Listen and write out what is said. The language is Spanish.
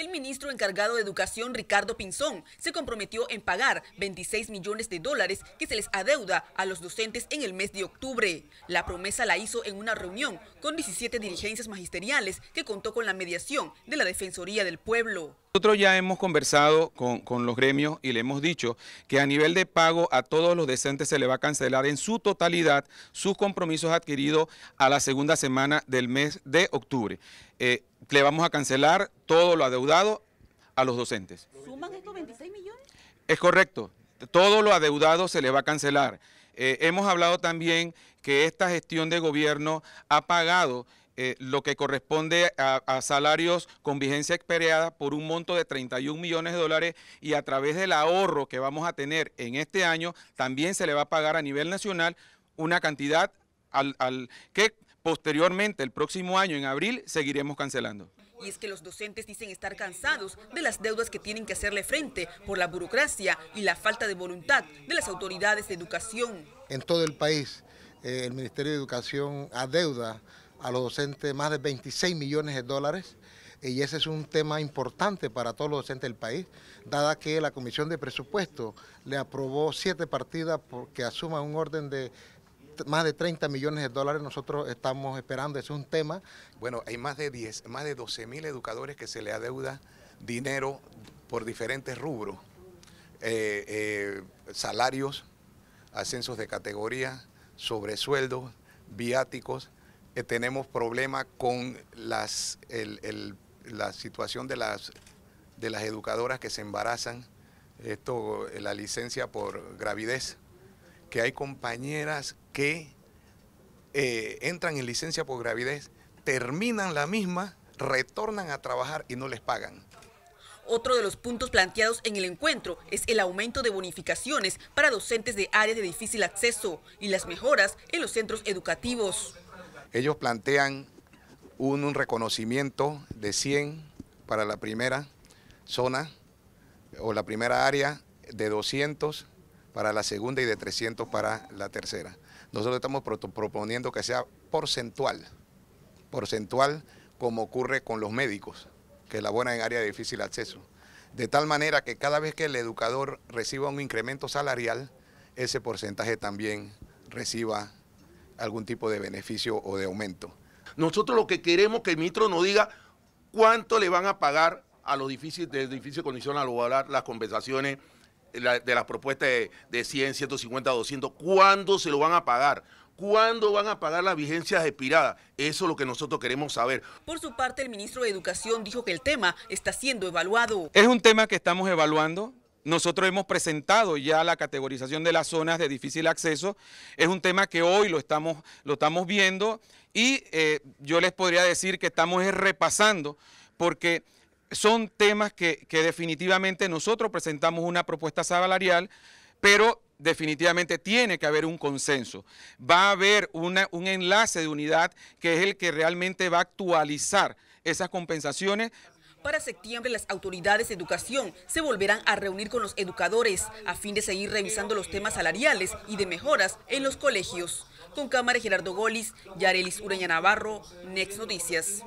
El ministro encargado de Educación, Ricardo Pinzón, se comprometió en pagar 26 millones de dólares que se les adeuda a los docentes en el mes de octubre. La promesa la hizo en una reunión con 17 dirigencias magisteriales que contó con la mediación de la Defensoría del Pueblo. Nosotros ya hemos conversado con, los gremios y le hemos dicho que a nivel de pago a todos los decentes se le va a cancelar en su totalidad sus compromisos adquiridos a la segunda semana del mes de octubre. Eh, le vamos a cancelar todo lo adeudado a los docentes. ¿Suman estos 26 millones? Es correcto, todo lo adeudado se le va a cancelar. Eh, hemos hablado también que esta gestión de gobierno ha pagado eh, lo que corresponde a, salarios con vigencia expereada por un monto de 31 millones de dólares y a través del ahorro que vamos a tener en este año, también se le va a pagar a nivel nacional una cantidad al, al que Posteriormente, el próximo año, en abril, seguiremos cancelando. Y es que los docentes dicen estar cansados de las deudas que tienen que hacerle frente por la burocracia y la falta de voluntad de las autoridades de educación. En todo el país, eh, el Ministerio de Educación adeuda a los docentes más de 26 millones de dólares y ese es un tema importante para todos los docentes del país, dada que la Comisión de Presupuesto le aprobó siete partidas que asuman un orden de más de 30 millones de dólares nosotros estamos esperando, es un tema. Bueno, hay más de 10, más de 12 mil educadores que se le adeuda dinero por diferentes rubros, eh, eh, salarios, ascensos de categoría, sobresueldos, viáticos. Eh, tenemos problemas con las, la situación de las, de las educadoras que se embarazan, esto, la licencia por gravidez, que hay compañeras que eh, entran en licencia por gravidez, terminan la misma, retornan a trabajar y no les pagan. Otro de los puntos planteados en el encuentro es el aumento de bonificaciones para docentes de áreas de difícil acceso y las mejoras en los centros educativos. Ellos plantean un, un reconocimiento de 100 para la primera zona o la primera área de 200 para la segunda y de 300 para la tercera. Nosotros estamos proponiendo que sea porcentual, porcentual como ocurre con los médicos que buena en área de difícil acceso. De tal manera que cada vez que el educador reciba un incremento salarial, ese porcentaje también reciba algún tipo de beneficio o de aumento. Nosotros lo que queremos que el ministro nos diga cuánto le van a pagar a los difíciles de difícil condición hablar las compensaciones de las propuestas de, 100, 150, 200, ¿cuándo se lo van a pagar? ¿Cuándo van a pagar las vigencias expiradas? Eso es lo que nosotros queremos saber. Por su parte, el ministro de Educación dijo que el tema está siendo evaluado. Es un tema que estamos evaluando. Nosotros hemos presentado ya la categorización de las zonas de difícil acceso. Es un tema que hoy lo estamos, lo estamos viendo y eh, yo les podría decir que estamos repasando porque son temas que, definitivamente nosotros presentamos una propuesta salarial, pero definitivamente tiene que haber un consenso. Va a haber un enlace de unidad que es el que realmente va a actualizar esas compensaciones para septiembre, las autoridades de educación se volverán a reunir con los educadores a fin de seguir revisando los temas salariales y de mejoras en los colegios. Con cámara Gerardo Golis, Yarelis Ureña Navarro, Next Noticias.